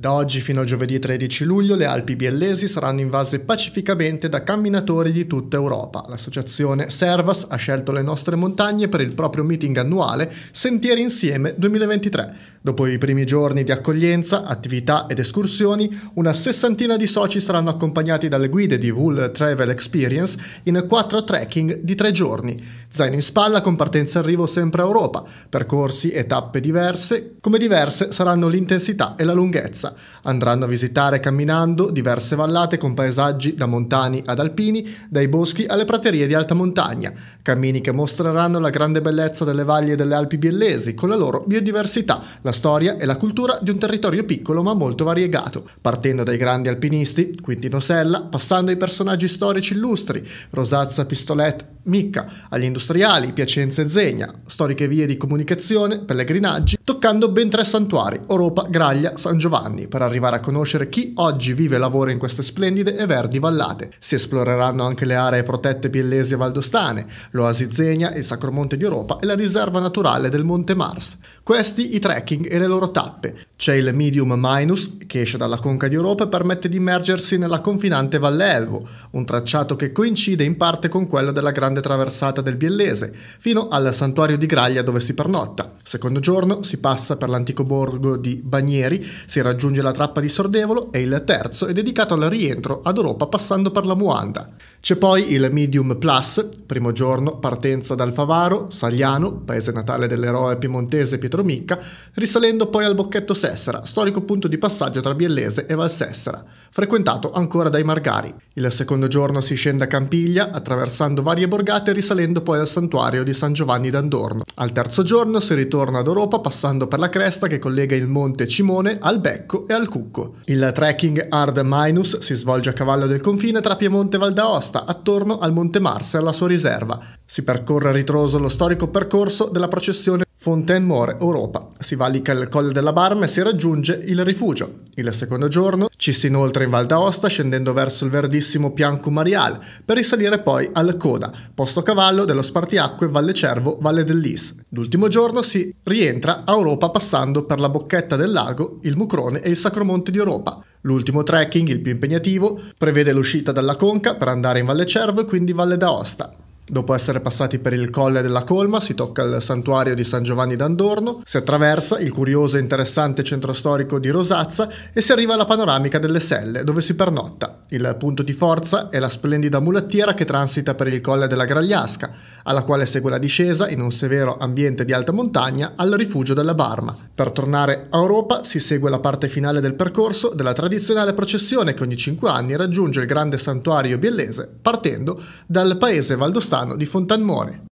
Da oggi fino a giovedì 13 luglio le Alpi biellesi saranno invase pacificamente da camminatori di tutta Europa. L'associazione Servas ha scelto le nostre montagne per il proprio meeting annuale Sentieri Insieme 2023. Dopo i primi giorni di accoglienza, attività ed escursioni, una sessantina di soci saranno accompagnati dalle guide di Wool Travel Experience in quattro trekking di tre giorni. Zaino in spalla con partenza e arrivo sempre a Europa, percorsi e tappe diverse, come diverse saranno l'intensità e la lunghezza corsa, andranno a visitare camminando diverse vallate con paesaggi da montani ad alpini, dai boschi alle praterie di alta montagna, cammini che mostreranno la grande bellezza delle valli e delle Alpi biellesi, con la loro biodiversità, la storia e la cultura di un territorio piccolo ma molto variegato, partendo dai grandi alpinisti, Quintino Sella, passando ai personaggi storici illustri, Rosazza Pistolet, Micca, agli industriali, Piacenza e Zegna, storiche vie di comunicazione, pellegrinaggi, toccando ben tre santuari, Europa, Graglia, San Giovanni, per arrivare a conoscere chi oggi vive e lavora in queste splendide e verdi vallate. Si esploreranno anche le aree protette biellesi e valdostane, l'oasi Zegna, il Sacromonte di Europa e la riserva naturale del Monte Mars. Questi i trekking e le loro tappe. C'è il Medium Minus, che esce dalla conca di Europa e permette di immergersi nella confinante Valle Elvo, un tracciato che coincide in parte con quello della Grande grande traversata del Biellese, fino al santuario di Graglia dove si pernotta. Secondo giorno si passa per l'antico borgo di Banieri, si raggiunge la trappa di Sordevolo e il terzo è dedicato al rientro ad Europa passando per la Muanda. C'è poi il Medium Plus, primo giorno partenza dal Favaro, Sagliano, paese natale dell'eroe piemontese Pietro Micca, risalendo poi al Bocchetto Sessera, storico punto di passaggio tra Biellese e Valsessera, frequentato ancora dai Margari. Il secondo giorno si scende a Campiglia, attraversando varie borgate e risalendo poi al santuario di San Giovanni d'Andorno. Al terzo giorno si ritorna ad Europa passando per la cresta che collega il monte Cimone al Becco e al Cucco. Il trekking Hard Minus si svolge a cavallo del confine tra Piemonte e Val d'Aosta costa attorno al Monte Mars e alla sua riserva. Si percorre a ritroso lo storico percorso della processione Fontaine More, Europa. Si valica il colle della Barma e si raggiunge il rifugio. Il secondo giorno ci si inoltre in Val d'Aosta scendendo verso il verdissimo Pianco Mariale per risalire poi al Coda, posto a cavallo dello spartiacque Valle Cervo, Valle dell'Is. L'ultimo giorno si rientra a Europa passando per la bocchetta del lago, il Mucrone e il Sacromonte di Europa. L'ultimo trekking, il più impegnativo, prevede l'uscita dalla Conca per andare in Valle Cervo e quindi Valle d'Aosta. Dopo essere passati per il colle della Colma si tocca il santuario di San Giovanni d'Andorno, si attraversa il curioso e interessante centro storico di Rosazza e si arriva alla panoramica delle Selle dove si pernotta. Il punto di forza è la splendida mulattiera che transita per il colle della Gragliasca, alla quale segue la discesa in un severo ambiente di alta montagna al rifugio della Barma. Per tornare a Europa si segue la parte finale del percorso della tradizionale processione che ogni 5 anni raggiunge il grande santuario biellese partendo dal paese Valdostano Bolzano di Fontanmuone.